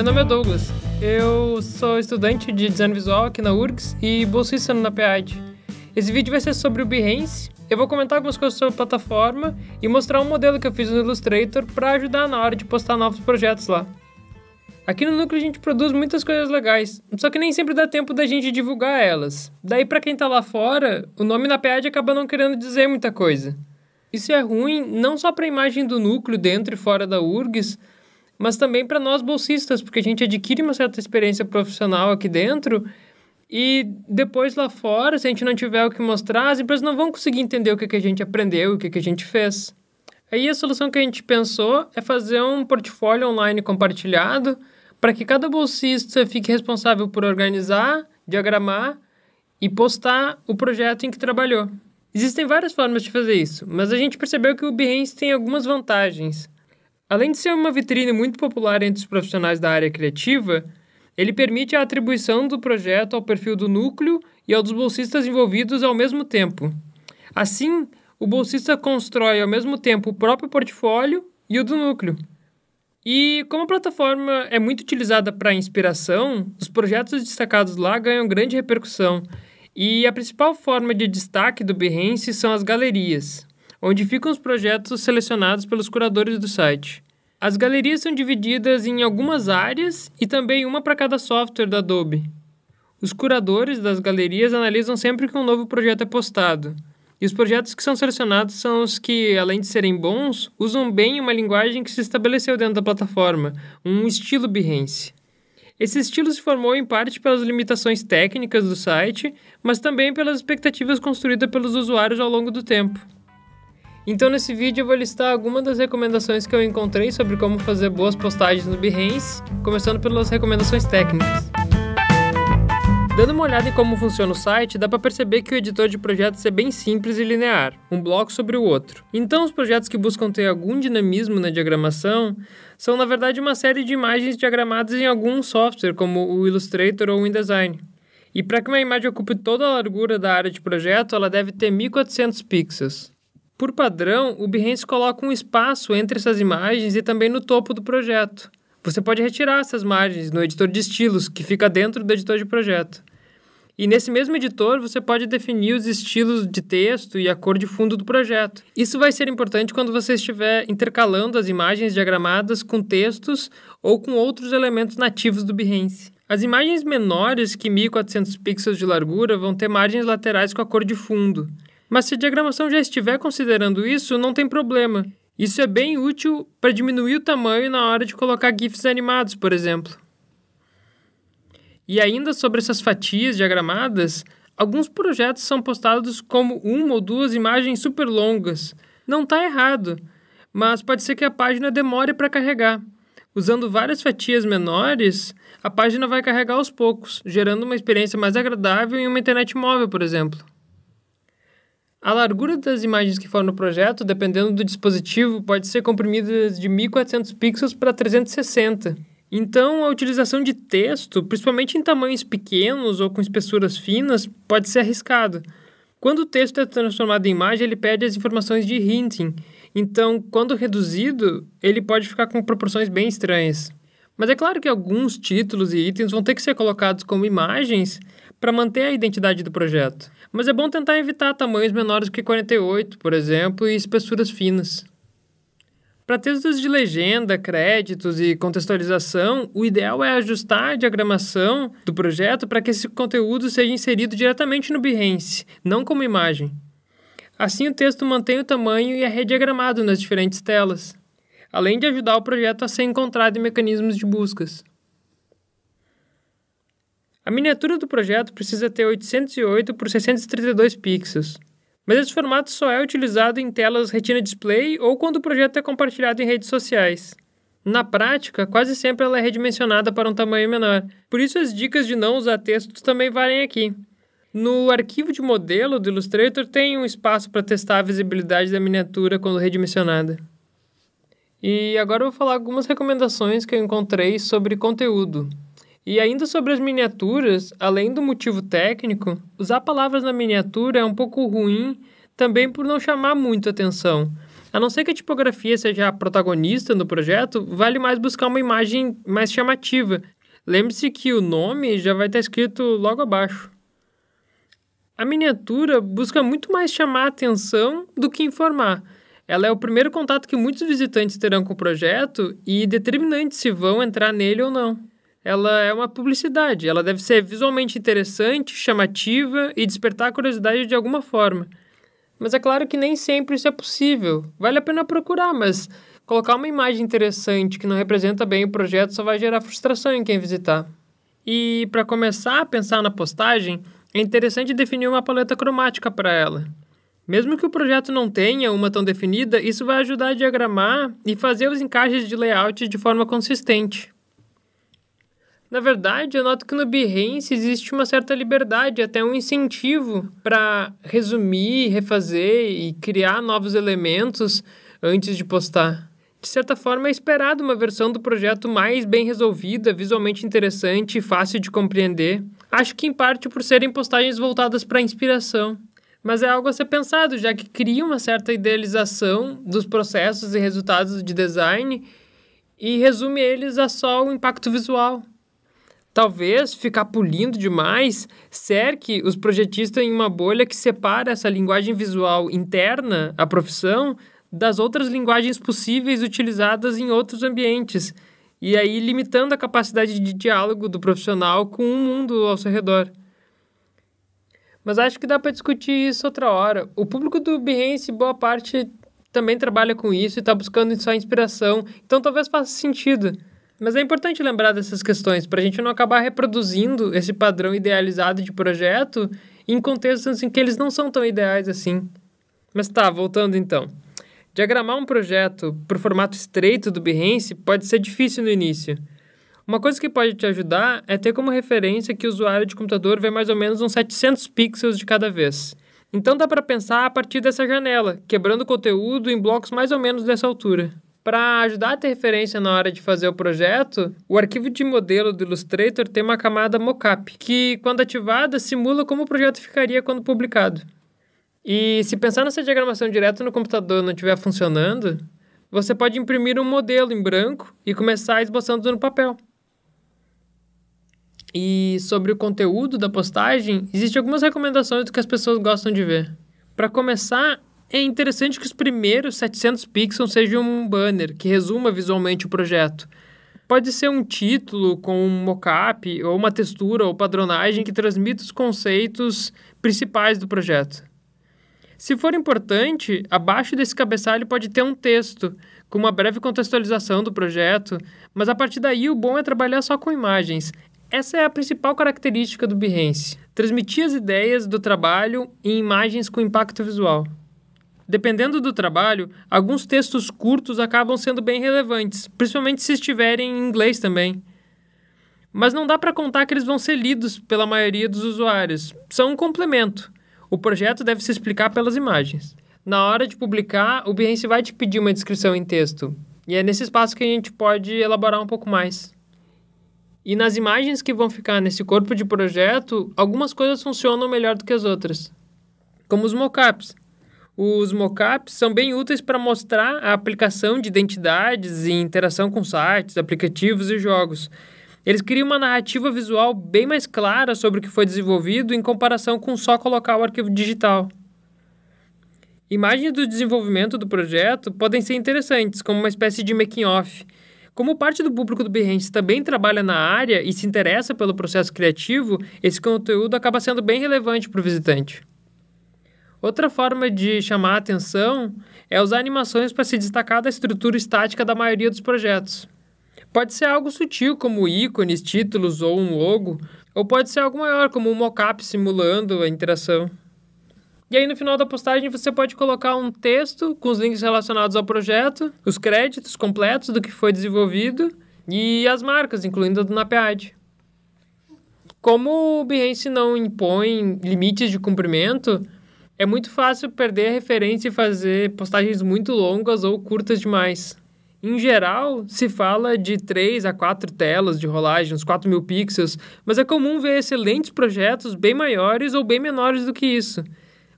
Meu nome é Douglas. Eu sou estudante de design visual aqui na URGS e bolsista na PAID. Esse vídeo vai ser sobre o Behance. Eu vou comentar algumas coisas sobre a plataforma e mostrar um modelo que eu fiz no Illustrator para ajudar na hora de postar novos projetos lá. Aqui no Núcleo a gente produz muitas coisas legais, só que nem sempre dá tempo da gente divulgar elas. Daí para quem está lá fora, o nome na PAD acaba não querendo dizer muita coisa. Isso é ruim não só para a imagem do núcleo dentro e fora da URGS, mas também para nós bolsistas, porque a gente adquire uma certa experiência profissional aqui dentro e depois lá fora, se a gente não tiver o que mostrar, as empresas não vão conseguir entender o que, que a gente aprendeu, o que, que a gente fez. Aí a solução que a gente pensou é fazer um portfólio online compartilhado para que cada bolsista fique responsável por organizar, diagramar e postar o projeto em que trabalhou. Existem várias formas de fazer isso, mas a gente percebeu que o Behance tem algumas vantagens. Além de ser uma vitrine muito popular entre os profissionais da área criativa, ele permite a atribuição do projeto ao perfil do núcleo e ao dos bolsistas envolvidos ao mesmo tempo. Assim, o bolsista constrói ao mesmo tempo o próprio portfólio e o do núcleo. E como a plataforma é muito utilizada para inspiração, os projetos destacados lá ganham grande repercussão. E a principal forma de destaque do Behance são as galerias onde ficam os projetos selecionados pelos curadores do site. As galerias são divididas em algumas áreas e também uma para cada software da Adobe. Os curadores das galerias analisam sempre que um novo projeto é postado. E os projetos que são selecionados são os que, além de serem bons, usam bem uma linguagem que se estabeleceu dentro da plataforma, um estilo Behance. Esse estilo se formou em parte pelas limitações técnicas do site, mas também pelas expectativas construídas pelos usuários ao longo do tempo. Então nesse vídeo eu vou listar algumas das recomendações que eu encontrei sobre como fazer boas postagens no Behance, começando pelas recomendações técnicas. Dando uma olhada em como funciona o site, dá para perceber que o editor de projetos é bem simples e linear, um bloco sobre o outro. Então, os projetos que buscam ter algum dinamismo na diagramação são, na verdade, uma série de imagens diagramadas em algum software, como o Illustrator ou o InDesign. E para que uma imagem ocupe toda a largura da área de projeto, ela deve ter 1400 pixels. Por padrão, o Behance coloca um espaço entre essas imagens e também no topo do projeto. Você pode retirar essas margens no editor de estilos, que fica dentro do editor de projeto. E nesse mesmo editor, você pode definir os estilos de texto e a cor de fundo do projeto. Isso vai ser importante quando você estiver intercalando as imagens diagramadas com textos ou com outros elementos nativos do Behance. As imagens menores que 1400 pixels de largura vão ter margens laterais com a cor de fundo. Mas se a diagramação já estiver considerando isso, não tem problema. Isso é bem útil para diminuir o tamanho na hora de colocar GIFs animados, por exemplo. E ainda sobre essas fatias diagramadas, alguns projetos são postados como uma ou duas imagens super longas. Não está errado, mas pode ser que a página demore para carregar. Usando várias fatias menores, a página vai carregar aos poucos, gerando uma experiência mais agradável em uma internet móvel, por exemplo. A largura das imagens que foram no projeto, dependendo do dispositivo, pode ser comprimida de 1400 pixels para 360. Então, a utilização de texto, principalmente em tamanhos pequenos ou com espessuras finas, pode ser arriscado. Quando o texto é transformado em imagem, ele perde as informações de hinting. Então, quando reduzido, ele pode ficar com proporções bem estranhas. Mas é claro que alguns títulos e itens vão ter que ser colocados como imagens para manter a identidade do projeto. Mas é bom tentar evitar tamanhos menores que 48, por exemplo, e espessuras finas. Para textos de legenda, créditos e contextualização, o ideal é ajustar a diagramação do projeto para que esse conteúdo seja inserido diretamente no Behance, não como imagem. Assim, o texto mantém o tamanho e é rediagramado nas diferentes telas, além de ajudar o projeto a ser encontrado em mecanismos de buscas. A miniatura do projeto precisa ter 808 por 632 pixels, mas esse formato só é utilizado em telas Retina Display ou quando o projeto é compartilhado em redes sociais. Na prática, quase sempre ela é redimensionada para um tamanho menor, por isso as dicas de não usar textos também valem aqui. No arquivo de modelo do Illustrator tem um espaço para testar a visibilidade da miniatura quando redimensionada. E agora eu vou falar algumas recomendações que eu encontrei sobre conteúdo. E ainda sobre as miniaturas, além do motivo técnico, usar palavras na miniatura é um pouco ruim também por não chamar muito atenção. A não ser que a tipografia seja a protagonista do projeto, vale mais buscar uma imagem mais chamativa. Lembre-se que o nome já vai estar escrito logo abaixo. A miniatura busca muito mais chamar atenção do que informar. Ela é o primeiro contato que muitos visitantes terão com o projeto e determinante se vão entrar nele ou não ela é uma publicidade. Ela deve ser visualmente interessante, chamativa e despertar a curiosidade de alguma forma. Mas é claro que nem sempre isso é possível. Vale a pena procurar, mas colocar uma imagem interessante que não representa bem o projeto só vai gerar frustração em quem visitar. E para começar a pensar na postagem, é interessante definir uma paleta cromática para ela. Mesmo que o projeto não tenha uma tão definida, isso vai ajudar a diagramar e fazer os encaixes de layout de forma consistente. Na verdade, eu noto que no Behance existe uma certa liberdade, até um incentivo para resumir, refazer e criar novos elementos antes de postar. De certa forma, é esperado uma versão do projeto mais bem resolvida, visualmente interessante e fácil de compreender. Acho que em parte por serem postagens voltadas para a inspiração. Mas é algo a ser pensado, já que cria uma certa idealização dos processos e resultados de design e resume eles a só o impacto visual. Talvez ficar pulindo demais cerque os projetistas em uma bolha que separa essa linguagem visual interna à profissão das outras linguagens possíveis utilizadas em outros ambientes, e aí limitando a capacidade de diálogo do profissional com o mundo ao seu redor. Mas acho que dá para discutir isso outra hora. O público do Behance, boa parte, também trabalha com isso e está buscando só inspiração, então talvez faça sentido. Mas é importante lembrar dessas questões para a gente não acabar reproduzindo esse padrão idealizado de projeto em contextos em que eles não são tão ideais assim. Mas tá, voltando então. Diagramar um projeto para o formato estreito do Behance pode ser difícil no início. Uma coisa que pode te ajudar é ter como referência que o usuário de computador vê mais ou menos uns 700 pixels de cada vez. Então dá para pensar a partir dessa janela, quebrando o conteúdo em blocos mais ou menos dessa altura. Para ajudar a ter referência na hora de fazer o projeto, o arquivo de modelo do Illustrator tem uma camada mockup, que, quando ativada, simula como o projeto ficaria quando publicado. E se pensar nessa diagramação direto no computador não estiver funcionando, você pode imprimir um modelo em branco e começar esboçando no papel. E sobre o conteúdo da postagem, existem algumas recomendações do que as pessoas gostam de ver. Para começar, é interessante que os primeiros 700 pixels sejam um banner que resuma visualmente o projeto. Pode ser um título com um mockup, ou uma textura ou padronagem que transmita os conceitos principais do projeto. Se for importante, abaixo desse cabeçalho pode ter um texto, com uma breve contextualização do projeto, mas a partir daí o bom é trabalhar só com imagens. Essa é a principal característica do Behance: transmitir as ideias do trabalho em imagens com impacto visual. Dependendo do trabalho, alguns textos curtos acabam sendo bem relevantes, principalmente se estiverem em inglês também. Mas não dá para contar que eles vão ser lidos pela maioria dos usuários, são um complemento. O projeto deve se explicar pelas imagens. Na hora de publicar, o Behance vai te pedir uma descrição em texto, e é nesse espaço que a gente pode elaborar um pouco mais. E nas imagens que vão ficar nesse corpo de projeto, algumas coisas funcionam melhor do que as outras, como os mockups, os mockups são bem úteis para mostrar a aplicação de identidades e interação com sites, aplicativos e jogos. Eles criam uma narrativa visual bem mais clara sobre o que foi desenvolvido em comparação com só colocar o arquivo digital. Imagens do desenvolvimento do projeto podem ser interessantes, como uma espécie de making-off. Como parte do público do Behance também trabalha na área e se interessa pelo processo criativo, esse conteúdo acaba sendo bem relevante para o visitante. Outra forma de chamar a atenção é usar animações para se destacar da estrutura estática da maioria dos projetos. Pode ser algo sutil, como ícones, títulos ou um logo, ou pode ser algo maior, como um mockup simulando a interação. E aí no final da postagem você pode colocar um texto com os links relacionados ao projeto, os créditos completos do que foi desenvolvido e as marcas, incluindo a do NAPEAD. Como o Behance não impõe limites de cumprimento, é muito fácil perder a referência e fazer postagens muito longas ou curtas demais. Em geral, se fala de 3 a 4 telas de rolagem, uns 4 mil pixels, mas é comum ver excelentes projetos bem maiores ou bem menores do que isso.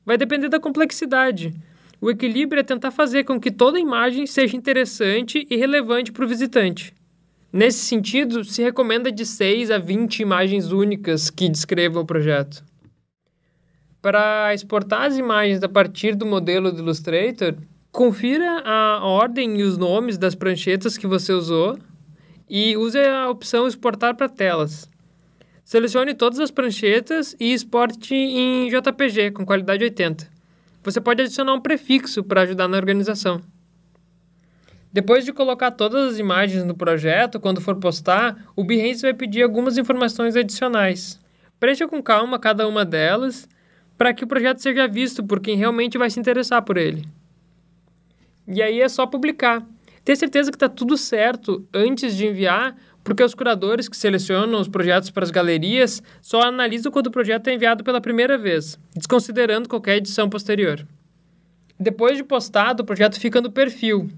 Vai depender da complexidade. O equilíbrio é tentar fazer com que toda imagem seja interessante e relevante para o visitante. Nesse sentido, se recomenda de 6 a 20 imagens únicas que descrevam o projeto. Para exportar as imagens a partir do modelo do Illustrator, confira a ordem e os nomes das pranchetas que você usou e use a opção exportar para telas. Selecione todas as pranchetas e exporte em JPG com qualidade 80. Você pode adicionar um prefixo para ajudar na organização. Depois de colocar todas as imagens no projeto, quando for postar, o Behance vai pedir algumas informações adicionais. Preencha com calma cada uma delas para que o projeto seja visto por quem realmente vai se interessar por ele. E aí é só publicar. Ter certeza que está tudo certo antes de enviar, porque os curadores que selecionam os projetos para as galerias só analisam quando o projeto é enviado pela primeira vez, desconsiderando qualquer edição posterior. Depois de postado, o projeto fica no perfil,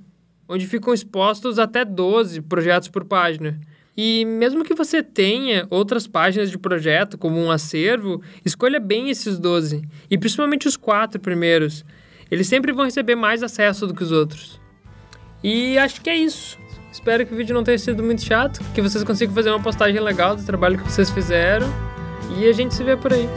onde ficam expostos até 12 projetos por página e mesmo que você tenha outras páginas de projeto, como um acervo, escolha bem esses 12, e principalmente os quatro primeiros. Eles sempre vão receber mais acesso do que os outros. E acho que é isso. Espero que o vídeo não tenha sido muito chato, que vocês consigam fazer uma postagem legal do trabalho que vocês fizeram. E a gente se vê por aí.